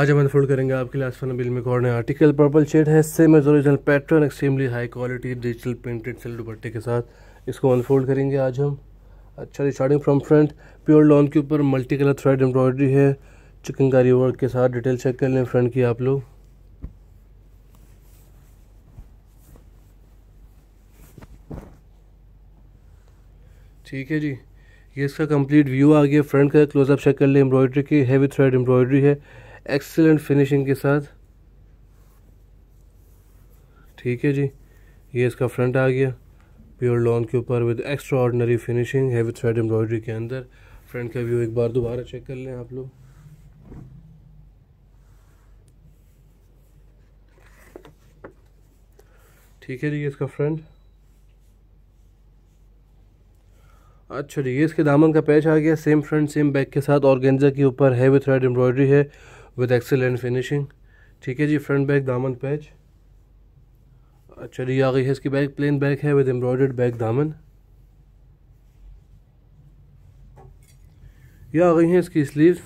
आज हम अनफोल्ड करेंगे आपके लिए आसफाना बिल में कॉर्न आर्टिकल पर्पल शेड है same as original pattern extremely high quality digital printed silk दुपट्टे के साथ इसको अनफोल्ड करेंगे आज हम अच्छा starting from front pure lawn के ऊपर मल्टी कलर थ्रेड एम्ब्रॉयडरी है चिकनकारी वर्क के साथ डिटेल चेक कर लें फ्रंट की आप लोग ठीक है जी ये इसका कंप्लीट व्यू आ गया फ्रंट का क्लोजअप चेक कर लें एम्ब्रॉयडरी की हैवी थ्रेड एम्ब्रॉयडरी है एक्सेलेंट फिनिशिंग के साथ ठीक है जी ये इसका फ्रंट आ गया प्योर लॉन के ऊपर विद एक्स्ट्रा ऑर्डनरी फिनिशिंग है थ्रेड एम्ब्रॉयडरी के अंदर फ्रंट का व्यू एक बार दोबारा चेक कर लें आप लोग ठीक है जी ये इसका फ्रंट अच्छा जी ये इसके दामन का पैच आ गया सेम फ्रंट सेम बैक के साथ ऑर्गेंजा के ऊपर हैवी थ्रेड एम्ब्रॉयडरी है विद एक्सेलेंट फिनिशिंग ठीक है जी फ्रंट बैग दामन पैच अच्छा जी आ गई है इसकी बैग प्लेन बैग है विद एम्ब्रॉयडर्ड बैग दामन यह आ गई हैं इसकी स्लीव्स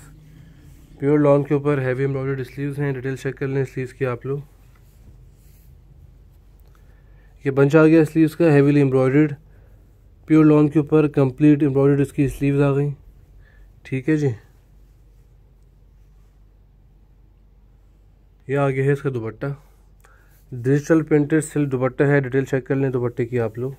प्योर लॉन के ऊपर हैवी एम्ब्रॉयडर्ड स्लीव्स हैं डिटेल चेक कर लें स्लीव्स की आप लोग ये बंच आ गया स्लीव्स का हैवीली एम्ब्रॉयडर्ड प्योर लॉन के ऊपर कंप्लीट एम्ब्रॉयडर्ड इसकी स्लीव्स आ गई ठीक है जी आ आगे है इसका dupatta digital printed silk dupatta है डिटेल चेक कर लें दुपट्टे की आप लोग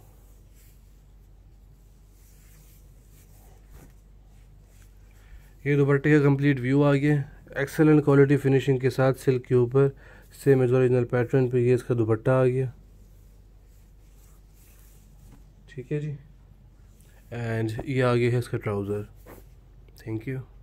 ये दुपट्टे का कंप्लीट व्यू आ गया एक्सेलेंट क्वालिटी फिनिशिंग के साथ सिल्क के ऊपर सेम एज ओरिजिनल पैटर्न पे ये इसका दुपट्टा आ गया ठीक है जी एंड ये आ गया है इसका ट्राउज़र थैंक यू